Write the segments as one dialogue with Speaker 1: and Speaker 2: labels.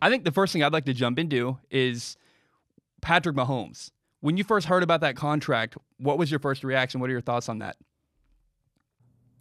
Speaker 1: I think the first thing I'd like to jump into is Patrick Mahomes. When you first heard about
Speaker 2: that contract, what was your first reaction? What are your thoughts on that?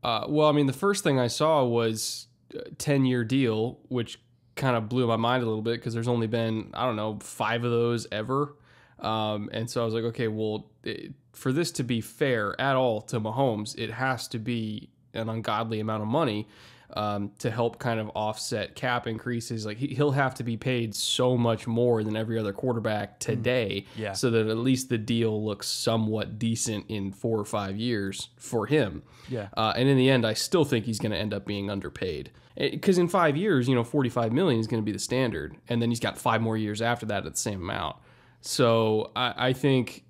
Speaker 2: Uh, well, I mean, the first thing I saw was a uh, 10 year deal, which kind of blew my mind a little bit because there's only been, I don't know, five of those ever. Um, and so I was like, okay, well, it, for this to be fair at all to Mahomes, it has to be an ungodly amount of money um, to help kind of offset cap increases. Like he, will have to be paid so much more than every other quarterback mm. today, mm. yeah. so that at least the deal looks somewhat decent in four or five years for him. Yeah. Uh, and in the end, I still think he's going to end up being underpaid because eh, in five years, you know, forty-five million is going to be the standard, and then he's got five more years after that at the same amount. So I, I think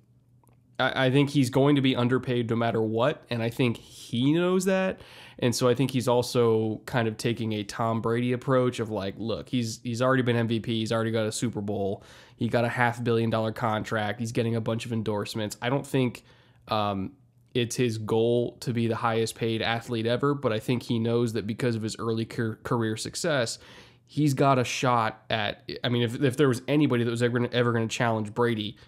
Speaker 2: I, I think he's going to be underpaid no matter what, and I think he knows that. And so I think he's also kind of taking a Tom Brady approach of like, look, he's he's already been MVP, he's already got a Super Bowl, he got a half billion dollar contract, he's getting a bunch of endorsements. I don't think um, it's his goal to be the highest paid athlete ever, but I think he knows that because of his early career success, he's got a shot at. I mean, if if there was anybody that was ever ever going to challenge Brady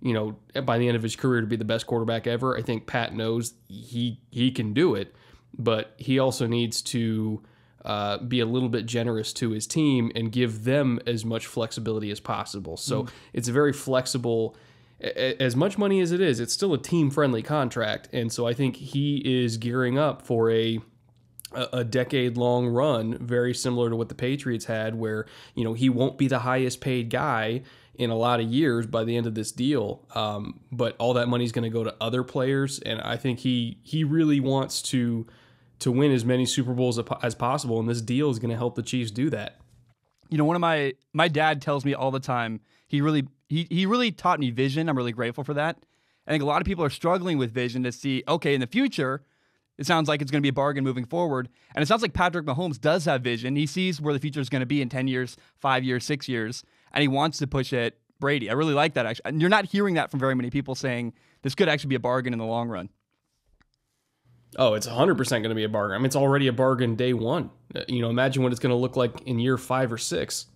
Speaker 2: you know, by the end of his career to be the best quarterback ever. I think Pat knows he he can do it, but he also needs to uh, be a little bit generous to his team and give them as much flexibility as possible. So mm. it's a very flexible. As much money as it is, it's still a team friendly contract, and so I think he is gearing up for a a, decade long run, very similar to what the Patriots had, where you know he won't be the highest paid guy in a lot of years by the end of this deal. Um, but all that money is going to go to other players, and I think he he really wants to to win as many Super Bowls as possible, and this deal is going to help the Chiefs do that. You know, one of my
Speaker 1: my dad tells me all the time. He really he he really taught me vision. I'm really grateful for that. I think a lot of people are struggling with vision to see okay in the future it sounds like it's going to be a bargain moving forward. And it sounds like Patrick Mahomes does have vision. He sees where the future is going to be in 10 years, five years, six years, and he wants to push it Brady. I really like that, actually. And you're not hearing that from very many people saying
Speaker 2: this could actually be a bargain in the long run. Oh, it's 100% going to be a bargain. I mean, it's already a bargain day one. Uh, you know, imagine what it's going to look like in year five or six.